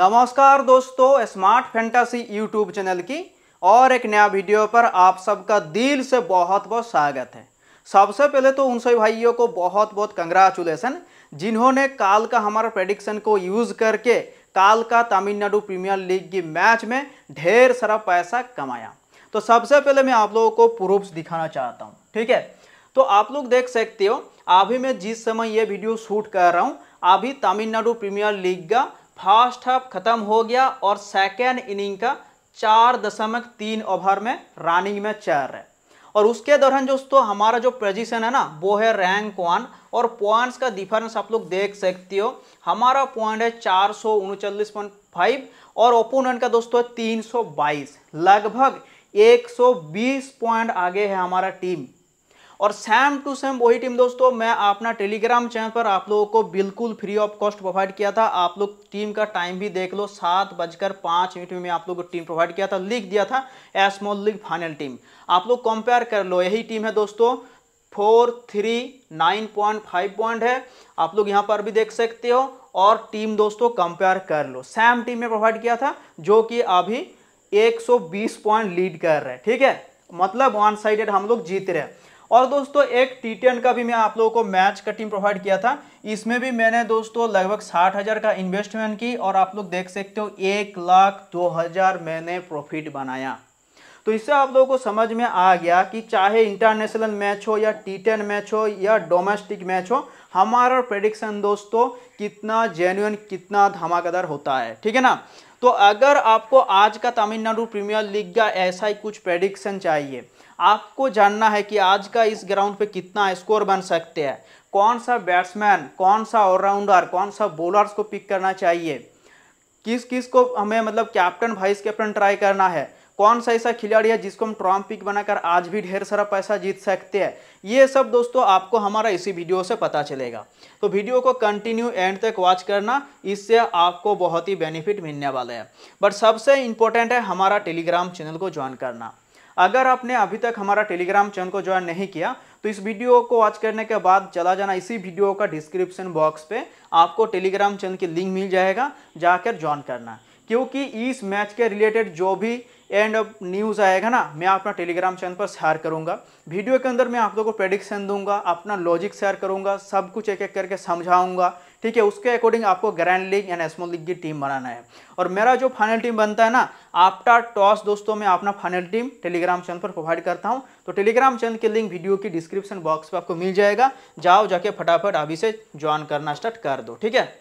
नमस्कार दोस्तों smart fantasy YouTube channel की और एक नया वीडियो पर आप सबका दिल से बहुत बहुत स्वागत है सबसे पहले तो उन सभी भाइयों को बहुत बहुत कंग्रेचुलेसन जिन्होंने काल का हमारा प्रेडिक्शन को यूज़ करके काल का तमिलनाडु प्रीमियर लीग की मैच में ढेर सारा पैसा कमाया तो सबसे पहले मैं आप लोगों को प्रूफ्स दिखाना चाहता हूँ ठीक है तो आप लोग देख सकते हो अभी मैं जिस समय ये वीडियो शूट कर रहा हूँ अभी तमिलनाडु प्रीमियर लीग का फर्स्ट हाफ खत्म हो गया और सेकेंड इनिंग का चार दशमलव तीन ओवर में रनिंग में चार है और उसके दौरान दोस्तों हमारा जो पोजीशन है ना वो है रैंक वन और पॉइंट्स का डिफरेंस आप लोग देख सकते हो हमारा पॉइंट है चार सौ उनचालीस पॉइंट फाइव और ओपोनेंट का दोस्तों तीन सौ बाईस लगभग एक सौ बीस पॉइंट आगे है हमारा टीम और सेम टू सेम वही टीम दोस्तों मैं अपना टेलीग्राम चैनल पर आप लोगों को बिल्कुल फ्री ऑफ कॉस्ट प्रोवाइड किया था आप लोग टीम का टाइम भी देख लो सात बजकर पाँच मिनट में आप लोगों को टीम प्रोवाइड किया था लिख दिया था एस्मॉल लीग फाइनल टीम आप लोग कंपेयर कर लो यही टीम है दोस्तों four three nine point five point है आप लोग यहाँ पर भी देख सकते हो और टीम दोस्तों कंपेयर कर लो सेम टीम में प्रोवाइड किया था जो कि अभी बीस पॉइंट लीड कर रहे हैं ठीक है मतलब वन साइडेड हम लोग जीत रहे हैं और दोस्तों एक टी का भी मैं आप लोगों को मैच कटिंग प्रोवाइड किया था इसमें भी मैंने दोस्तों लगभग साठ हज़ार का इन्वेस्टमेंट की और आप लोग देख सकते हो एक लाख दो हज़ार मैंने प्रॉफिट बनाया तो इससे आप लोगों को समझ में आ गया कि चाहे इंटरनेशनल मैच हो या टी टेन मैच हो या डोमेस्टिक मैच हो हमारा प्रडिक्शन दोस्तों कितना जेन्यून कितना धमाकेदार होता है ठीक है ना तो अगर आपको आज का तमिलनाडु प्रीमियर लीग का ऐसा ही कुछ प्रेडिक्शन चाहिए आपको जानना है कि आज का इस ग्राउंड पे कितना स्कोर बन सकते हैं कौन सा बैट्समैन कौन सा ऑलराउंडर कौन सा बॉलर्स को पिक करना चाहिए किस किस को हमें मतलब कैप्टन वाइस कैप्टन ट्राई करना है कौन सा ऐसा खिलाड़ी है जिसको हम ट्रॉम्प पिक बनाकर आज भी ढेर सारा पैसा जीत सकते हैं ये सब दोस्तों आपको हमारा इसी वीडियो से पता चलेगा तो वीडियो को कंटिन्यू एंड तक वॉच करना इससे आपको बहुत ही बेनिफिट मिलने वाला है बट सबसे इंपॉर्टेंट है हमारा टेलीग्राम चैनल को ज्वाइन करना अगर आपने अभी तक हमारा टेलीग्राम चैनल को ज्वाइन नहीं किया तो इस वीडियो को वॉच करने के बाद चला जाना इसी वीडियो का डिस्क्रिप्शन बॉक्स पे आपको टेलीग्राम चैनल की लिंक मिल जाएगा जाकर ज्वाइन करना क्योंकि इस मैच के रिलेटेड जो भी एंड न्यूज़ आएगा ना मैं अपना टेलीग्राम चैनल पर शेयर करूंगा वीडियो के अंदर मैं आप लोगों को प्रेडिक्शन दूंगा अपना लॉजिक शेयर करूंगा सब कुछ एक एक करके समझाऊंगा ठीक है उसके अकॉर्डिंग आपको grand league and small league की टीम बनाना है और मेरा जो फाइनल टीम बनता है ना आपका टॉस दोस्तों मैं अपना फाइनल टीम टेलीग्राम चैनल पर प्रोवाइड करता हूँ तो टेलीग्राम चैनल के लिंक वीडियो की डिस्क्रिप्शन बॉक्स पर आपको मिल जाएगा जाओ जाके फटाफट अभी से ज्वाइन करना स्टार्ट कर दो ठीक है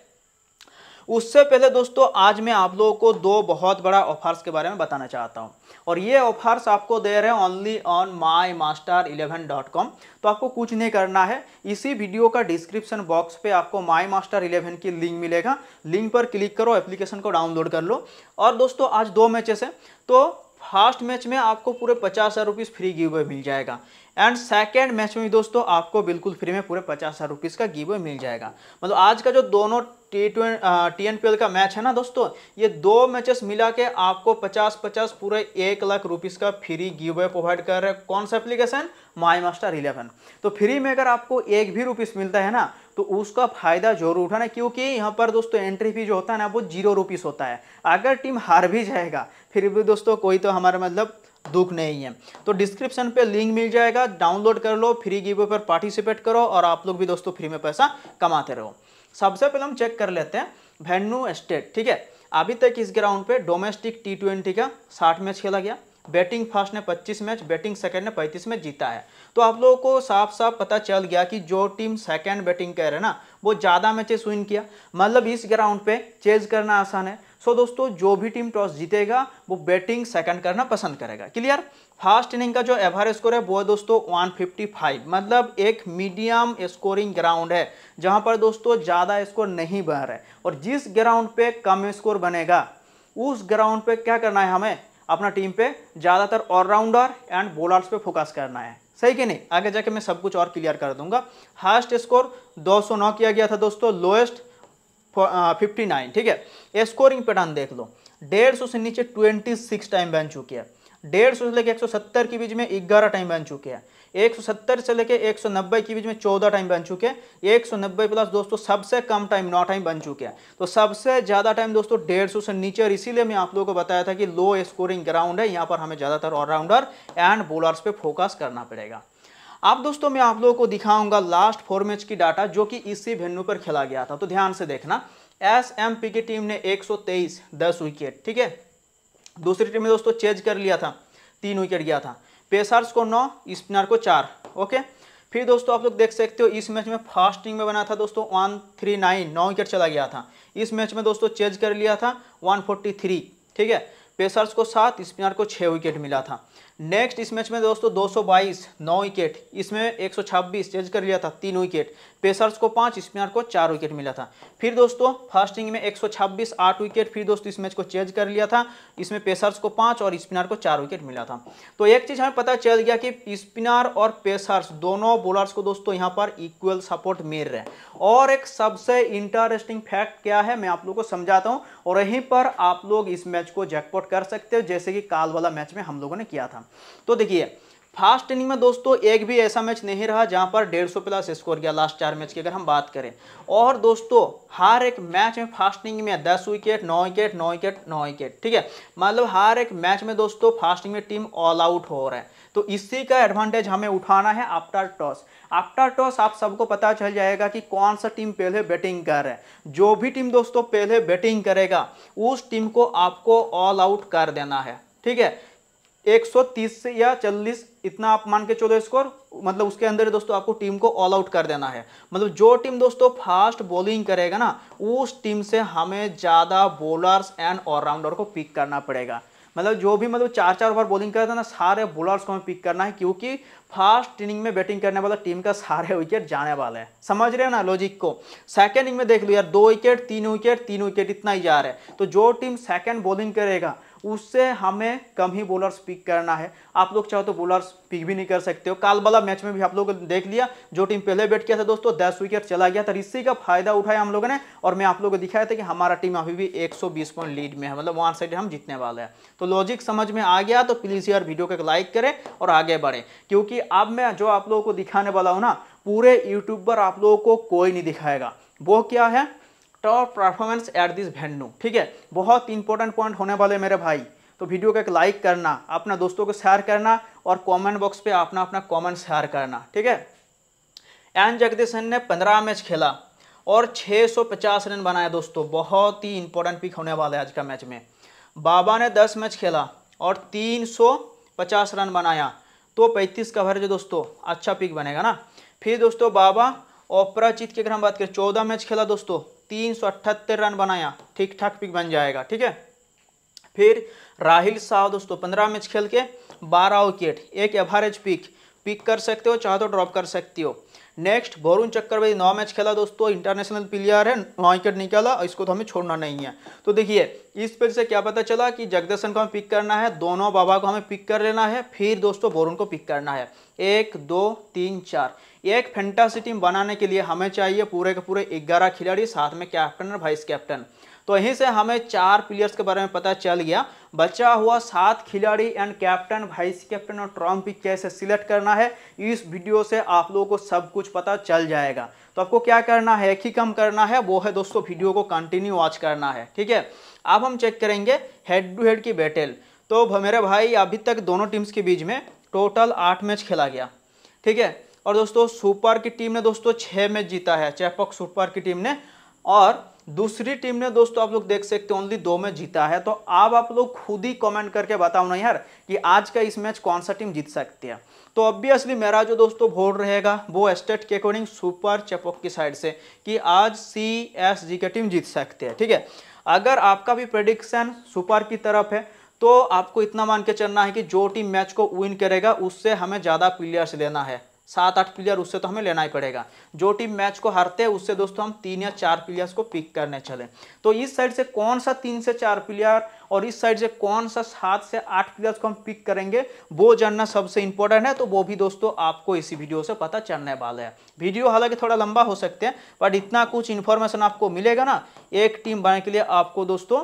उससे पहले दोस्तों आज मैं आप लोगों को दो बहुत बड़ा ऑफर्स के बारे में बताना चाहता हूँ और ये ऑफर्स आपको दे रहे हैं only on my master eleven dot com तो आपको कुछ नहीं करना है इसी वीडियो का डिस्क्रिप्शन बॉक्स पे आपको माई मास्टर इलेवन की लिंक मिलेगा लिंक पर क्लिक करो एप्लीकेशन को डाउनलोड कर लो और दोस्तों आज दो मैचेस हैं तो फास्ट मैच में आपको पूरे पचास हज़ार रुपीज़ फ्री गिवे मिल जाएगा एंड सेकेंड मैच में दोस्तों आपको बिल्कुल फ्री में पूरे पचास हज़ार रुपीज़ का गिवे मिल जाएगा मतलब आज का जो दोनों T twenty T N P का मैच है ना दोस्तों ये दो मैचेस मिला के आपको पचास पचास पूरे एक लाख रुपीज़ का फ्री गिवे प्रोवाइड कर रहे हैं कौन सा एप्लीकेशन माई मास्टर इलेवन तो फ्री में अगर आपको एक भी रुपीस मिलता है ना तो उसका फायदा जरूर उठाना क्योंकि यहाँ पर दोस्तों एंट्री फी जो होता है ना वो जीरो रुपीस होता है अगर टीम हार भी जाएगा फिर भी दोस्तों कोई तो हमारा मतलब दुख नहीं है तो डिस्क्रिप्शन पे लिंक मिल जाएगा डाउनलोड कर लो फ्री गिवे पर पार्टिसिपेट करो और आप लोग भी दोस्तों फ्री में पैसा कमाते रहो सबसे पहले हम चेक कर लेते हैं वेन्यू स्टेट ठीक है अभी तक इस ग्राउंड पे डोमेस्टिक टी ट्वेंटी का साठ मैच खेला गया बैटिंग फर्स्ट ने 25 मैच बैटिंग सेकंड ने 35 मैच जीता है तो आप लोगों को साफ साफ पता चल गया कि जो टीम सेकंड बैटिंग कर रहे ना वो ज़्यादा मैचेस विन किया मतलब इस ग्राउंड पे चेज करना आसान है सो दोस्तों जो भी टीम टॉस जीतेगा वो बैटिंग सेकंड करना पसंद करेगा क्लियर फास्ट इनिंग का जो एवरेज स्कोर है वो है दोस्तों 155 मतलब एक मीडियम स्कोरिंग ग्राउंड है जहां पर दोस्तों ज़्यादा स्कोर नहीं बन रहे और जिस ग्राउंड पे कम स्कोर बनेगा उस ग्राउंड पे क्या करना है हमें अपना टीम पे ज़्यादातर ऑलराउंडर एंड बॉलर्स पे फोकस करना है सही कि नहीं आगे जाके मैं सब कुछ और क्लियर कर दूंगा हाइस्ट स्कोर दो किया गया था दोस्तों लोएस्ट फिफ्टी नाइन uh, ठीक है स्कोरिंग पैटर्न देख लो डेढ़ सौ से नीचे ट्वेंटी सिक्स टाइम बन चुकी है डेढ़ सौ से लेकर एक सौ सत्तर के बीच में ग्यारह टाइम बन चुके हैं एक सौ सत्तर से लेकर एक सौ नब्बे के बीच में चौदह टाइम बन चुके हैं एक सौ नब्बे प्लस दोस्तों सबसे कम टाइम नौ टाइम बन चुके हैं तो सबसे ज़्यादा टाइम दोस्तों डेढ़ सौ से नीचे और इसीलिए मैं आप लोगों को बताया था कि लो स्कोरिंग ग्राउंड है यहाँ पर हमें ज़्यादातर ऑलराउंडर एंड बॉलर्स पे फोकस करना पड़ेगा अब दोस्तों मैं आप लोगों को दिखाऊंगा लास्ट फोर मैच की डाटा जो कि इसी वेन्यू पर खेला गया था तो ध्यान से देखना एस एम पी की टीम ने 123 दस विकेट ठीक है दूसरी टीम ने दोस्तों चेज कर लिया था तीन विकेट गया था पेसर्स को नौ स्पिनर को चार ओके फिर दोस्तों आप लोग देख सकते हो इस मैच में फास्टिंग में बना था दोस्तों वन थ्री नाइन नौ विकेट चला गया था इस मैच में दोस्तों चेज कर लिया था वन फोर्टी थ्री ठीक है पेसर्स को सात स्पिनर को छः विकेट मिला था नेक्स्ट इस मैच में दोस्तों 222 नौ विकेट इसमें 126 चेंज कर लिया था तीन विकेट पेसर्स को पांच स्पिनर को चार विकेट मिला था फिर दोस्तों इनिंग में 126 आठ विकेट फिर दोस्तों इस मैच को चेंज कर लिया था इसमें पेसर्स को पांच और स्पिनर को चार विकेट मिला था तो एक चीज़ हमें पता चल गया कि स्पिनर और पेसर्स दोनों बॉलर्स को दोस्तों यहाँ पर इक्वल सपोर्ट मिल रहे हैं और एक सबसे इंटरेस्टिंग फैक्ट क्या है मैं आप लोग को समझाता हूँ और यहीं पर आप लोग इस मैच को जैकपॉट कर सकते हो जैसे कि काल वाला मैच में हम लोगों ने किया था था तो देखिए फास्ट इनिंग में दोस्तों एक भी ऐसा मैच नहीं रहा जहां पर 150 प्लस स्कोर किया लास्ट चार मैच की अगर हम बात करें और दोस्तों हर एक मैच में फास्ट इनिंग में 10 विकेट 9 विकेट 9 विकेट 9 विकेट ठीक है मतलब हर एक मैच में दोस्तों फास्ट इनिंग में टीम ऑल आउट हो रहा है तो इसी का एडवांटेज हमें उठाना है आफ्टर टॉस आफ्टर टॉस आप सबको पता चल जाएगा कि कौन सा टीम पहले बैटिंग कर रहा है जो भी टीम दोस्तों पहले बैटिंग करेगा उस टीम को आपको ऑल आउट कर देना है ठीक है 130 से या 40 इतना आप मान के चलो स्कोर मतलब उसके अंदर दोस्तों आपको टीम को ऑल आउट कर देना है मतलब जो टीम दोस्तों फास्ट बॉलिंग करेगा ना उस टीम से हमें ज़्यादा बॉलर्स एंड ऑलराउंडर को पिक करना पड़ेगा मतलब जो भी मतलब चार चार ओवर बॉलिंग करता है ना सारे बॉलर्स को हमें पिक करना है क्योंकि फास्ट इनिंग में बैटिंग करने वाला टीम का सारे विकेट जाने वाला है समझ रहे हैं ना लॉजिक को सेकेंड इनिंग में देख लो यार दो विकेट तीन विकेट तीन विकेट इतना ही जा रहा है तो जो टीम सेकेंड बॉलिंग करेगा उससे हमें कम ही बॉलर्स पिक करना है आप लोग चाहो तो बॉलर्स पिक भी नहीं कर सकते हो काल वाला मैच में भी आप लोग देख लिया जो टीम पहले बैट किया था दोस्तों दस विकेट चला गया था इसी का फायदा उठाया हम लोगों ने और मैं आप लोगों को दिखाया था कि हमारा टीम अभी भी एक पॉइंट लीड में है मतलब वन साइड हम जीतने वाले हैं तो लॉजिक समझ में आ गया तो प्लीज़ यार वीडियो को लाइक करें और आगे बढ़े क्योंकि अब मैं जो आप लोगों को दिखाने वाला हूँ ना पूरे यूट्यूब पर आप लोगों को कोई नहीं दिखाएगा वो क्या है top performance at this venue ठीक है बहुत इंपॉर्टेंट पॉइंट होने वाले मेरे भाई तो वीडियो को एक लाइक करना अपना दोस्तों को शेयर करना और कमेंट बॉक्स पे अपना अपना कमेंट शेयर करना ठीक है एन जगदीशन ने 15 मैच खेला और 650 रन बनाया दोस्तों बहुत ही इंपॉर्टेंट पिक होने वाला है आज का मैच में बाबा ने 10 मैच खेला और 350 रन बनाया तो 35 का जो दोस्तों अच्छा पिक बनेगा ना फिर दोस्तों बाबा अपराजित की अगर हम बात करें चौदह मैच खेला दोस्तों तीन रन बनाया ठीक ठाक पिक बन जाएगा ठीक है फिर राहिल साहब दोस्तों पंद्रह मैच खेल के बारह विकेट एक एवरेज पिक पिक कर सकते हो चाहे तो ड्रॉप कर सकती हो नेक्स्ट वरुण चक्रवर्ती नौ मैच खेला दोस्तों इंटरनेशनल प्लेयर है नौ विकेट निकाला इसको तो हमें छोड़ना नहीं है तो देखिए इस पेज से क्या पता चला कि जगदर्शन को हमें पिक करना है दोनों बाबा को हमें पिक कर लेना है फिर दोस्तों बोरुन को पिक करना है एक दो तीन चार एक फैंटासी टीम बनाने के लिए हमें चाहिए पूरे के पूरे ग्यारह खिलाड़ी साथ में कैप्टन और वाइस कैप्टन तो यहीं से हमें चार प्लेयर्स के बारे में पता चल गया बचा हुआ सात खिलाड़ी एंड कैप्टन वाइस कैप्टन और ट्रम्प भी कैसे सिलेक्ट करना है इस वीडियो से आप लोगों को सब कुछ पता चल जाएगा तो आपको क्या करना है एक ही कम करना है वो है दोस्तों वीडियो को कंटिन्यू वॉच करना है ठीक है अब हम चेक करेंगे हेड टू हेड की बैटल तो मेरे भाई अभी तक दोनों टीम्स के बीच में टोटल आठ मैच खेला गया ठीक है और दोस्तों सुपर की टीम ने दोस्तों छः मैच जीता है चैपक सुपर की टीम ने और दूसरी टीम ने दोस्तों आप लोग देख सकते हो ओनली दो मैच जीता है तो अब आप लोग खुद ही कमेंट करके बताओ ना यार कि आज का इस मैच कौन सा टीम जीत सकती है तो ऑब्वियसली मेरा जो दोस्तों भोड रहेगा वो स्टेट के अकॉर्डिंग सुपर चेपक की साइड से कि आज सी एस जी की टीम जीत सकती है ठीक है अगर आपका भी प्रडिक्शन सुपर की तरफ है तो आपको इतना मान के चलना है कि जो टीम मैच को विन करेगा उससे हमें ज़्यादा प्लेयर्स लेना है सात आठ प्लेयर उससे तो हमें लेना ही पड़ेगा जो टीम मैच को हारते हैं उससे दोस्तों हम तीन या चार प्लेयर्स को पिक करने चले तो इस साइड से कौन सा तीन से चार प्लेयर और इस साइड से कौन सा सात से आठ प्लेयर्स को हम पिक करेंगे वो जानना सबसे इंपॉर्टेंट है तो वो भी दोस्तों आपको इसी वीडियो से पता चलने वाला है वीडियो हालांकि थोड़ा लंबा हो सकते हैं बट इतना कुछ इन्फॉर्मेशन आपको मिलेगा ना एक टीम बनाने के लिए आपको दोस्तों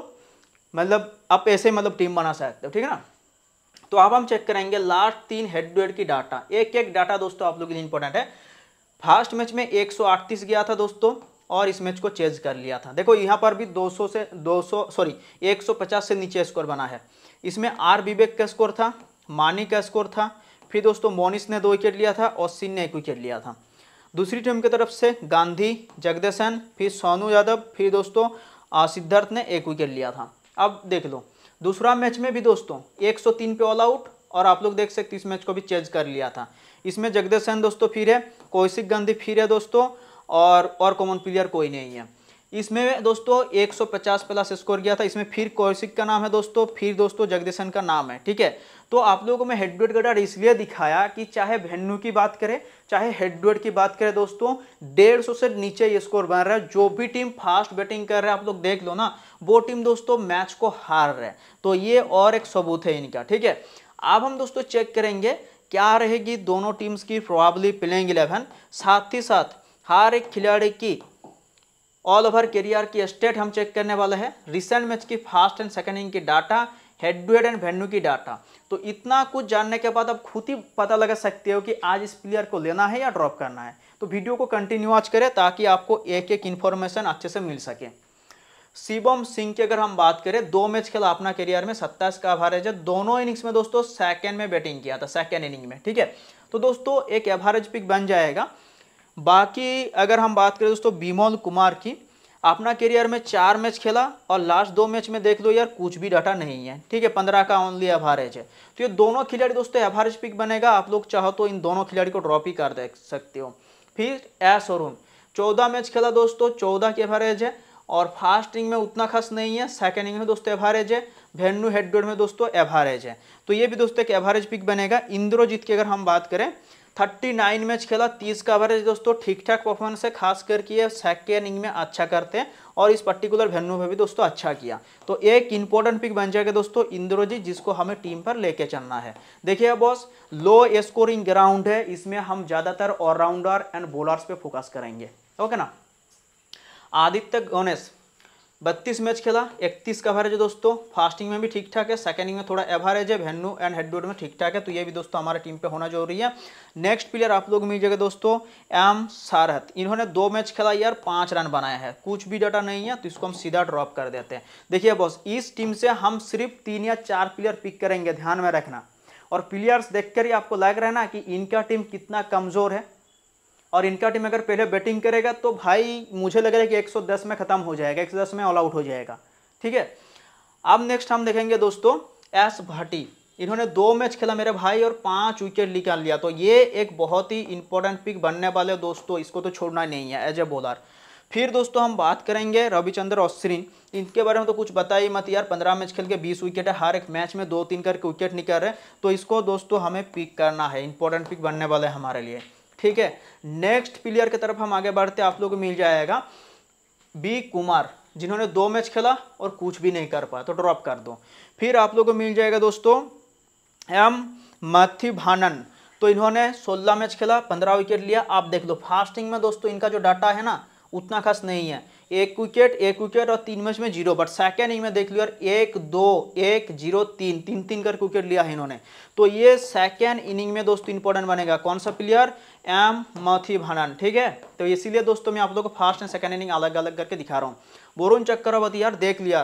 मतलब आप ऐसे मतलब टीम बना सकते हो ठीक है ना तो अब हम चेक करेंगे लास्ट तीन हेड टू हेड की डाटा एक एक डाटा दोस्तों आप लोग के लिए इंपॉर्टेंट है फर्स्ट मैच में 138 गया था दोस्तों और इस मैच को चेज कर लिया था देखो यहाँ पर भी 200 से 200 सॉरी 150 से नीचे स्कोर बना है इसमें आर विवेक का स्कोर था मानी का स्कोर था फिर दोस्तों मोनिस ने दो विकेट लिया था और सिंह ने एक विकेट लिया था दूसरी टीम की तरफ से गांधी जगदेशन फिर सोनू यादव फिर दोस्तों सिद्धार्थ ने एक विकेट लिया था अब देख लो दूसरा मैच में भी दोस्तों 103 पे ऑल आउट और आप लोग देख सकते इस मैच को भी चेंज कर लिया था इसमें जगदेश सैन दोस्तों फिर है कौशिक गांधी फिर है दोस्तों और और कॉमन प्लेयर कोई नहीं है इसमें दोस्तों 150 प्लस स्कोर किया था इसमें फिर कौशिक का नाम है दोस्तों फिर दोस्तों जगदीशन का नाम है ठीक है तो आप लोगों को मैं हेडवेड का डाटा इसलिए दिखाया कि चाहे वेन्यू की बात करें चाहे हेडवेड की बात करें दोस्तों डेढ़ सौ से नीचे ये स्कोर बन रहा है जो भी टीम फास्ट बैटिंग कर रहा है आप लोग देख लो ना वो टीम दोस्तों मैच को हार रहे हैं तो ये और एक सबूत है इनका ठीक है अब हम दोस्तों चेक करेंगे क्या रहेगी दोनों टीम्स की प्रॉबली प्लेइंग इलेवन साथ ही साथ हर एक खिलाड़ी की ऑल ओवर करियर की स्टेट हम चेक करने वाले हैं रिसेंट मैच की फास्ट एंड सेकेंड इनिंग की data head to head and venue की डाटा तो इतना कुछ जानने के बाद आप खुद ही पता लगा सकते हो कि आज इस प्लेयर को लेना है या ड्रॉप करना है तो वीडियो को कंटिन्यू आज करें ताकि आपको एक एक इन्फॉर्मेशन अच्छे से मिल सके शिवम सिंह की अगर हम बात करें दो मैच खेला अपना करियर में सत्ताईस का एवरेज है दोनों इनिंग्स में दोस्तों सेकेंड में बैटिंग किया था सेकेंड इनिंग में ठीक है तो दोस्तों एक एवरेज पिक बन जाएगा बाकी अगर हम बात करें दोस्तों बिमोल कुमार की अपना करियर में चार मैच खेला और लास्ट दो मैच में देख लो यार कुछ भी डाटा नहीं है ठीक है पंद्रह का ओनली एवरेज है तो ये दोनों खिलाड़ी दोस्तों एवरेज पिक बनेगा आप लोग चाहो तो इन दोनों खिलाड़ी को ड्रॉप ही कर देख सकते हो फिर एस और चौदह मैच खेला दोस्तों चौदह की एवरेज है और फास्ट इनिंग में उतना खास नहीं है सेकेंड इनिंग में दोस्तों एवरेज है वेन्यू हेड में दोस्तों एवरेज है तो ये भी दोस्तों एक एवरेज पिक बनेगा इंद्रोजीत की अगर हम बात करें थर्टी नाइन मैच खेला तीस का एवरेज दोस्तों ठीक ठाक परफॉर्मेंस है खास करके ये सेकेंड इनिंग में अच्छा करते हैं और इस पर्टिकुलर वेन्यू में भी दोस्तों अच्छा किया तो एक इंपॉर्टेंट पिक बन जाएगा दोस्तों इंद्रोजी जिसको हमें टीम पर लेके चलना है देखिए बॉस लो स्कोरिंग ग्राउंड है इसमें हम ज़्यादातर ऑलराउंडर एंड बॉलर्स पे फोकस करेंगे ओके ना आदित्य गणेश बत्तीस मैच खेला इकतीस का एवरेज है दोस्तों फास्टिंग में भी ठीक ठाक है सेकेंडिंग में थोड़ा एवरेज है वेन्यू एंड हेडवेड में ठीक ठाक है तो ये भी दोस्तों हमारे टीम पे होना जरूरी है नेक्स्ट प्लेयर आप लोग मिल जाएगा दोस्तों एम सारहत इन्होंने दो मैच खेला यार पाँच रन बनाया है कुछ भी डाटा नहीं है तो इसको हम सीधा ड्रॉप कर देते हैं देखिए बॉस इस टीम से हम सिर्फ तीन या चार प्लेयर पिक करेंगे ध्यान में रखना और प्लेयर्स देख ही आपको लग रहा है ना कि इनका टीम कितना कमज़ोर है और इनका टीम अगर पहले बैटिंग करेगा तो भाई मुझे लग रहा है कि 110 में ख़त्म हो जाएगा 110 में ऑल आउट हो जाएगा ठीक है अब नेक्स्ट हम देखेंगे दोस्तों एस भाटी इन्होंने दो मैच खेला मेरे भाई और पांच विकेट निकाल लिया तो ये एक बहुत ही इंपॉर्टेंट पिक बनने वाले दोस्तों इसको तो छोड़ना नहीं है एज ए बॉलर फिर दोस्तों हम बात करेंगे रविचंद्र अश्विन इनके बारे में तो कुछ बता ही मत यार पंद्रह मैच खेल के बीस विकेट है हर एक मैच में दो तीन करके विकेट निकाल रहे तो इसको दोस्तों हमें पिक करना है इंपॉर्टेंट पिक बनने वाले हमारे लिए ठीक है नेक्स्ट प्लेयर की तरफ हम आगे बढ़ते आप लोग को मिल जाएगा बी कुमार जिन्होंने दो मैच खेला और कुछ भी नहीं कर पाया तो ड्रॉप कर दो फिर आप लोग को मिल जाएगा दोस्तों एम भानन तो इन्होंने 16 मैच खेला 15 विकेट लिया आप देख लो फास्टिंग में दोस्तों इनका जो डाटा है ना उतना खास नहीं है एक विकेट एक विकेट और तीन मैच में जीरो बट सेकेंड इनिंग में देख लिया एक दो एक जीरो तीन तीन तीन कर विकेट लिया है इन्होंने तो ये सेकेंड इनिंग में दोस्तों इंपॉर्टेंट बनेगा कौन सा प्लेयर एम मथी मथिभानन ठीक है तो इसीलिए दोस्तों मैं आप लोग को फास्ट एंड सेकेंड इनिंग अलग अलग करके दिखा रहा हूँ बोरुन चक्रवर्ती यार देख लिया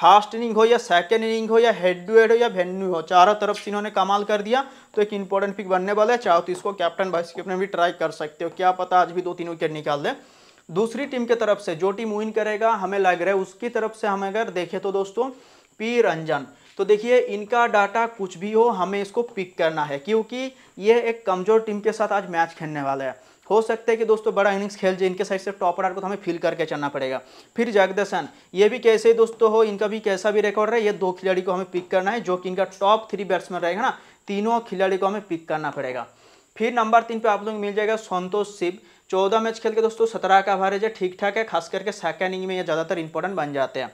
फास्ट इनिंग हो या सेकेंड इनिंग हो या हेड टू हेड हो या वेन्यू हो चारों तरफ से इन्होंने कमाल कर दिया तो एक इंपॉर्टेंट पिक बनने वाला है चाहो तो इसको कैप्टन वाइस कैप्टन भी ट्राई कर सकते हो क्या पता आज भी दो तीन विकेट निकाल दें दूसरी टीम के तरफ से जो टीम विन करेगा हमें लग रहा है उसकी तरफ से हम अगर देखें तो दोस्तों पी रंजन तो देखिए इनका डाटा कुछ भी हो हमें इसको पिक करना है क्योंकि ये एक कमजोर टीम के साथ आज मैच खेलने वाला है हो सकता है कि दोस्तों बड़ा इनिंग्स खेल जाए इनके साइड से टॉप ऑर्डर को तो हमें फिल करके चलना पड़ेगा फिर जगदर्शन ये भी कैसे दोस्तों हो इनका भी कैसा भी रिकॉर्ड रहे ये दो खिलाड़ी को हमें पिक करना है जो कि इनका टॉप थ्री बैट्समैन रहेगा ना तीनों खिलाड़ी को हमें पिक करना पड़ेगा फिर नंबर तीन पे आप लोग मिल जाएगा संतोष शिव चौदह मैच खेल के दोस्तों सत्रह का एवरेज है ठीक ठाक है खास करके सेकेंड इनिंग में ये ज़्यादातर इंपॉर्टेंट बन जाते हैं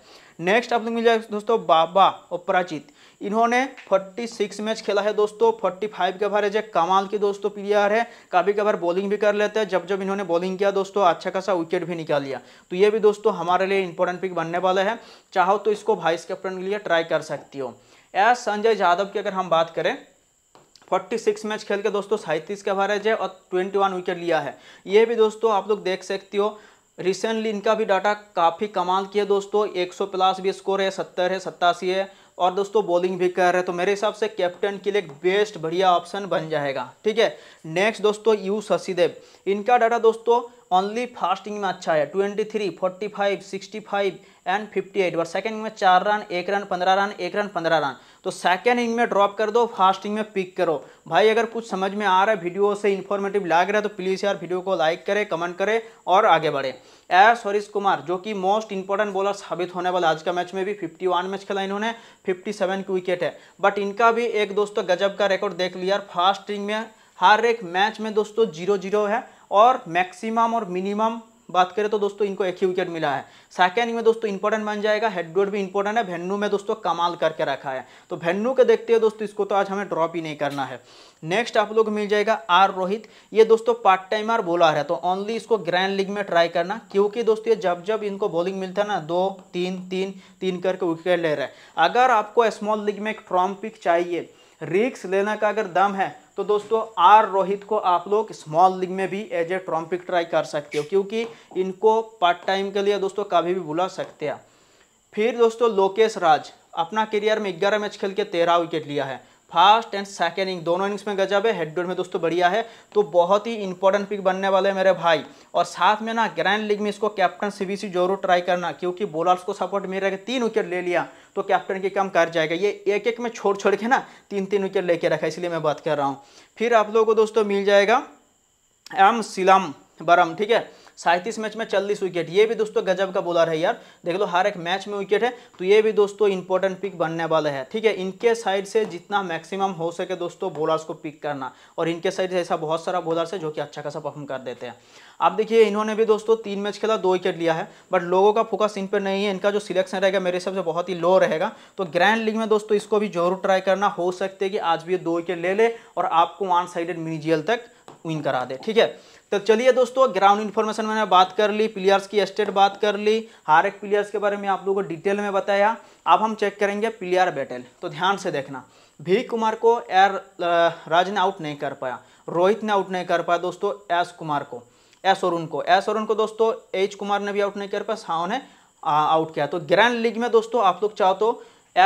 नेक्स्ट आप लोग मिल जाएगा दोस्तों बाबा अपराजित इन्होंने 46 मैच खेला है दोस्तों 45 के एवरेज है कमाल की दोस्तों प्लेयर है कभी कभार बॉलिंग भी कर लेते हैं जब जब इन्होंने बॉलिंग किया दोस्तों अच्छा खासा विकेट भी निकाल लिया तो ये भी दोस्तों हमारे लिए इंपॉर्टेंट पिक बनने वाला है चाहो तो इसको वाइस कैप्टन के लिए ट्राई कर सकती हो एस संजय यादव की अगर हम बात करें 46 मैच खेल के दोस्तों सैंतीस का एवरेज है और 21 विकेट लिया है ये भी दोस्तों आप लोग देख सकते हो रिसेंटली इनका भी डाटा काफ़ी कमाल की है दोस्तों 100 प्लस भी स्कोर है 70 है सत्तासी है और दोस्तों बॉलिंग भी कर रहे हैं तो मेरे हिसाब से कैप्टन के लिए एक बेस्ट बढ़िया ऑप्शन बन जाएगा ठीक है नेक्स्ट दोस्तों यू शशिदेव इनका डाटा दोस्तों ओनली फास्टिंग में अच्छा है five sixty five and fifty eight बार सेकंड इनिंग में चार रन एक रन पंद्रह रन एक रन पंद्रह रन तो सेकेंड इनिंग में ड्रॉप कर दो फास्ट इनिंग में पिक करो भाई अगर कुछ समझ में आ रहा है वीडियो से इन्फॉर्मेटिव लग रहा है तो प्लीज़ यार वीडियो को लाइक करे कमेंट करे और आगे बढ़े एस हरीश कुमार जो कि मोस्ट इंपॉर्टेंट बॉलर साबित होने वाला आज का मैच में भी 51 मैच खेला इन्होंने 57 की विकेट है बट इनका भी एक दोस्तों गजब का रिकॉर्ड देख लिया फास्ट इनिंग में हर एक मैच में दोस्तों जीरो जीरो है और मैक्सिमम और मिनिमम बात करें तो दोस्तों इनको एक ही विकेट मिला है सेकेंड में दोस्तों इंपॉर्टेंट बन जाएगा हेडडोर भी इंपॉर्टेंट है भेन्नू में दोस्तों कमाल करके रखा है तो भेन्नू के देखते हैं दोस्तों इसको तो आज हमें ड्रॉप ही नहीं करना है नेक्स्ट आप लोग मिल जाएगा आर रोहित ये दोस्तों पार्ट टाइमर बोलर है तो ओनली इसको ग्रैंड लीग में ट्राई करना क्योंकि दोस्तों ये जब जब इनको बॉलिंग मिलता है ना दो तीन तीन तीन करके विकेट ले रहे हैं अगर आपको स्मॉल लीग में एक ट्रॉम पिक चाहिए रिक्स लेने का अगर दम है तो दोस्तों आर रोहित को आप लोग स्मॉल लीग में भी एज ए ट्रॉम्पिक ट्राई कर सकते हो क्योंकि इनको पार्ट टाइम के लिए दोस्तों कभी भी बुला सकते हैं फिर दोस्तों लोकेश राज अपना करियर में ग्यारह मैच खेल के तेरह विकेट लिया है फर्स्ट एंड सेकेंड इनिंग दोनों इनिंग्स में गजब है हेड टू में दोस्तों बढ़िया है तो बहुत ही इंपॉर्टेंट पिक बनने वाले हैं मेरे भाई और साथ में ना ग्रैंड लीग में इसको कैप्टन सीबीसी जरूर ट्राई करना क्योंकि बॉलर्स को सपोर्ट मिल रहा है तीन विकेट ले लिया तो कैप्टन के काम कर जाएगा ये एक एक में छोड़ छोड़ के ना तीन तीन विकेट लेके रखा इसलिए मैं बात कर रहा हूँ फिर आप लोगों को दोस्तों मिल जाएगा एम सिलम बरम ठीक है सैंतीस मैच में चालीस विकेट ये भी दोस्तों गजब का बोलर है यार देख लो हर एक मैच में विकेट है तो ये भी दोस्तों इंपॉर्टेंट पिक बनने वाले हैं ठीक है इनके साइड से जितना मैक्सिमम हो सके दोस्तों बोलर्स को पिक करना और इनके साइड से ऐसा बहुत सारा बोलर्स है जो कि अच्छा खासा परफॉर्म कर देते हैं आप देखिए इन्होंने भी दोस्तों तीन मैच खेला दो विकेट लिया है बट लोगों का फोकस इन पर नहीं है इनका जो सिलेक्शन रहेगा मेरे हिसाब से बहुत ही लो रहेगा तो ग्रैंड लीग में दोस्तों इसको भी जरूर ट्राई करना हो सकते कि आज भी ये दो विकेट ले ले और आपको वन साइडेड मिनीजियल तक विन करा दे ठीक है तो चलिए दोस्तों ग्राउंड इन्फॉर्मेशन मैंने बात कर ली प्लेयर्स की स्टेट बात कर ली हर एक प्लेयर्स के बारे में आप लोगों को डिटेल में बताया अब हम चेक करेंगे प्लेयर बैटल तो ध्यान से देखना भी कुमार को एर राज ने आउट नहीं कर पाया रोहित ने आउट नहीं कर पाया दोस्तों एस कुमार को एस अरुण को एस अरुण को दोस्तों एच कुमार ने भी आउट नहीं कर पाया सावन ने आउट किया तो ग्रैंड लीग में दोस्तों आप लोग चाहो तो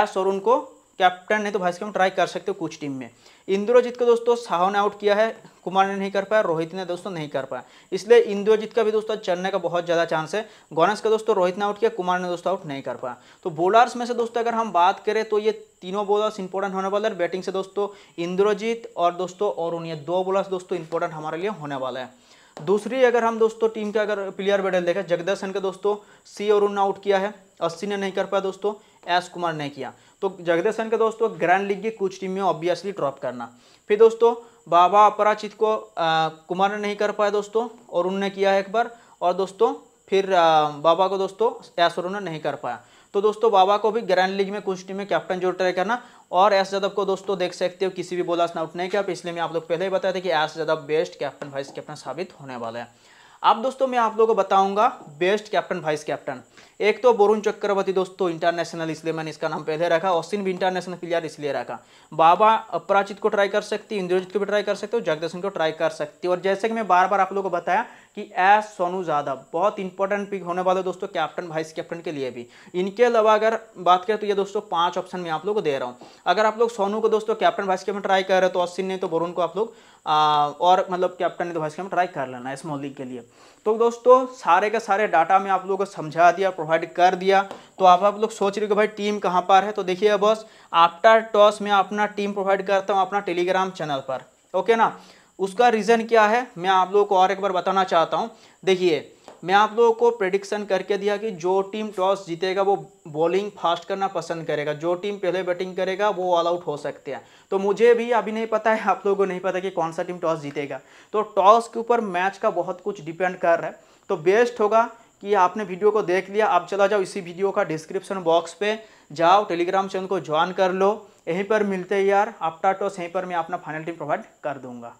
एस अरुण को कैप्टन है तो भाई हम ट्राई कर सकते हो कुछ टीम में इंद्रजीत को दोस्तों साहो ने आउट किया है कुमार ने नहीं कर पाया रोहित ने दोस्तों नहीं कर पाया इसलिए इंद्रजीत का भी दोस्तों चलने का बहुत ज़्यादा चांस है गौनस का दोस्तों रोहित ने आउट किया कुमार ने दोस्तों आउट नहीं कर पाया तो बॉलर्स में से दोस्तों अगर हम बात करें तो ये तीनों बॉलर्स इंपॉर्टेंट होने वाले हैं बैटिंग से दोस्तों इंद्रजीत और दोस्तों और उन दो बॉलर्स दोस्तों इंपॉर्टेंट हमारे लिए होने वाला है दूसरी अगर हम दोस्तों टीम का अगर प्लेयर बैटल देखें जगदर्शन का दोस्तों सी और उन आउट किया है अस्सी ने नहीं कर पाया दोस्तों एस कुमार ने किया तो सैन के दोस्तों ग्रैंड लीग की कुछ टीमें ऑब्वियसली ड्रॉप करना फिर दोस्तों बाबा अपराजित को आ, कुमार ने नहीं कर पाया दोस्तों और उनने किया है एक बार और दोस्तों फिर आ, बाबा को दोस्तों ऐश्वरो ने नहीं कर पाया तो दोस्तों बाबा को भी ग्रैंड लीग में कुछ टीमें कैप्टन जो ट्राई करना और एस यादव को दोस्तों देख सकते हो किसी भी बोला ने आउट नहीं किया इसलिए मैं आप लोग पहले ही बताया था कि S Yadav best captain vice captain साबित होने वाला है अब दोस्तों मैं आप लोगों को बताऊंगा बेस्ट कैप्टन वाइस कैप्टन एक तो वरुण चक्रवर्ती दोस्तों इंटरनेशनल इसलिए मैंने इसका नाम पहले रखा ऑस्टिन भी इंटरनेशनल प्लेयर इसलिए रखा बाबा अपराजित को ट्राई कर सकती इंद्रजीत को भी ट्राई कर सकते हो जगदर्शन को ट्राई कर सकती और जैसे कि मैं बार बार आप लोगों को बताया कि एस सोनू यादव बहुत इंपॉर्टेंट पिक होने वाले दोस्तों कैप्टन वाइस कैप्टन के लिए भी इनके अलावा अगर बात करें तो ये दोस्तों पांच ऑप्शन में आप लोग को दे रहा हूँ अगर आप लोग सोनू को दोस्तों कैप्टन वाइस कैप्टन ट्राई कर रहे हो तो अश्विन ने तो वरुण को आप लोग और मतलब कैप्टन ने तो वाइस कैप्टन ट्राई कर लेना इस मॉलिक के लिए तो दोस्तों सारे के सारे डाटा में आप लोगों को समझा दिया प्रोवाइड कर दिया तो आप आप लोग सोच रहे हो कि भाई टीम कहाँ पर है तो देखिए बस आफ्टर टॉस में अपना टीम प्रोवाइड करता हूँ अपना टेलीग्राम चैनल पर ओके ना उसका रीज़न क्या है मैं आप लोगों को और एक बार बताना चाहता हूँ देखिए मैं आप लोगों को प्रेडिक्शन करके दिया कि जो टीम टॉस जीतेगा वो बॉलिंग फास्ट करना पसंद करेगा जो टीम पहले बैटिंग करेगा वो ऑल आउट हो सकते हैं तो मुझे भी अभी नहीं पता है आप लोगों को नहीं पता कि कौन सा टीम टॉस जीतेगा तो टॉस के ऊपर मैच का बहुत कुछ डिपेंड कर रहा है तो बेस्ट होगा कि आपने वीडियो को देख लिया आप चला जाओ इसी वीडियो का डिस्क्रिप्शन बॉक्स पर जाओ टेलीग्राम चैनल को ज्वाइन कर लो यहीं पर मिलते यार आफ्टर टॉस यहीं पर मैं अपना फाइनल टीम प्रोवाइड कर दूंगा